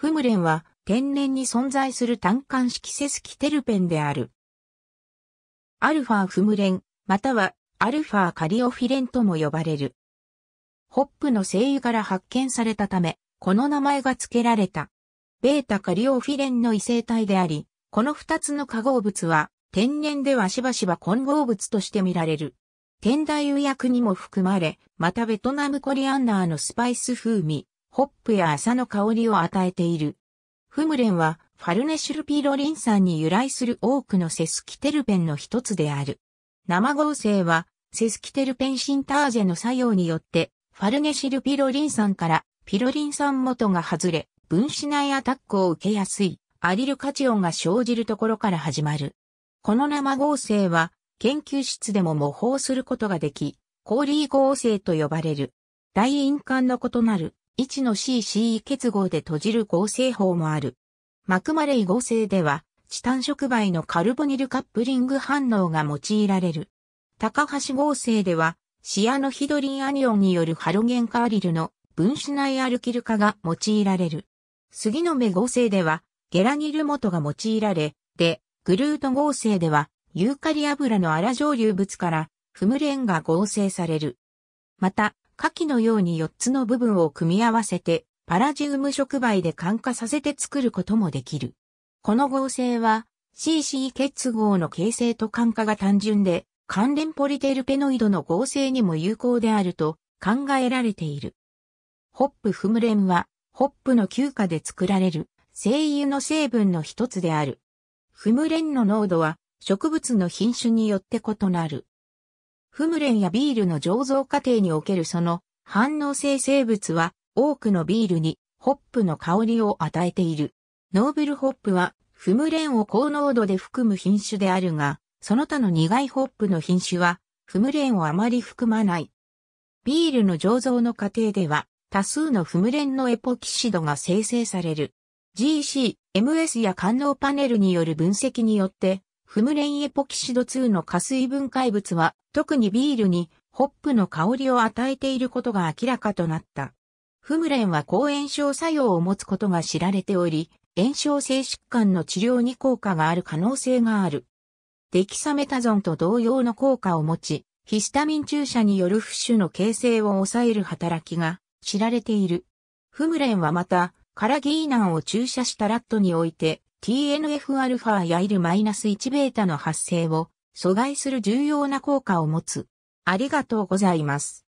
フムレンは天然に存在する単管式セスキテルペンである。アルファフムレン、またはアルファカリオフィレンとも呼ばれる。ホップの精油から発見されたため、この名前が付けられた。ベータカリオフィレンの異性体であり、この二つの化合物は天然ではしばしば混合物として見られる。天台油薬にも含まれ、またベトナムコリアンナーのスパイス風味、ホップや麻の香りを与えている。フムレンは、ファルネシルピロリン酸に由来する多くのセスキテルペンの一つである。生合成は、セスキテルペンシンターゼの作用によって、ファルネシルピロリン酸からピロリン酸元が外れ、分子内アタックを受けやすいアリルカチオンが生じるところから始まる。この生合成は、研究室でも模倣することができ、氷合成と呼ばれる。大印鑑の異なる1の CCE 結合で閉じる合成法もある。マクマレイ合成では、チタン触媒のカルボニルカップリング反応が用いられる。高橋合成では、シアノヒドリンアニオンによるハロゲンカーリルの分子内アルキル化が用いられる。杉の目合成では、ゲラニル元が用いられ、で、グルート合成では、ユーカリ油のアラ蒸留物から、フムレンが合成される。また、下記のように4つの部分を組み合わせて、パラジウム触媒で感化させて作ることもできる。この合成は、CC 結合の形成と感化が単純で、関連ポリテルペノイドの合成にも有効であると考えられている。ホップフムレンは、ホップの休暇で作られる、精油の成分の一つである。フムレンの濃度は、植物の品種によって異なる。フムレンやビールの醸造過程におけるその反応性生物は多くのビールにホップの香りを与えている。ノーブルホップはフムレンを高濃度で含む品種であるが、その他の苦いホップの品種はフムレンをあまり含まない。ビールの醸造の過程では多数のフムレンのエポキシドが生成される。GC、MS や官能パネルによる分析によってフムレンエポキシド2の加水分解物は、特にビールにホップの香りを与えていることが明らかとなった。フムレンは抗炎症作用を持つことが知られており、炎症性疾患の治療に効果がある可能性がある。デキサメタゾンと同様の効果を持ち、ヒスタミン注射によるフッシュの形成を抑える働きが知られている。フムレンはまた、カラギーナンを注射したラットにおいて、t n f α や IL-1β の発生を阻害する重要な効果を持つ。ありがとうございます。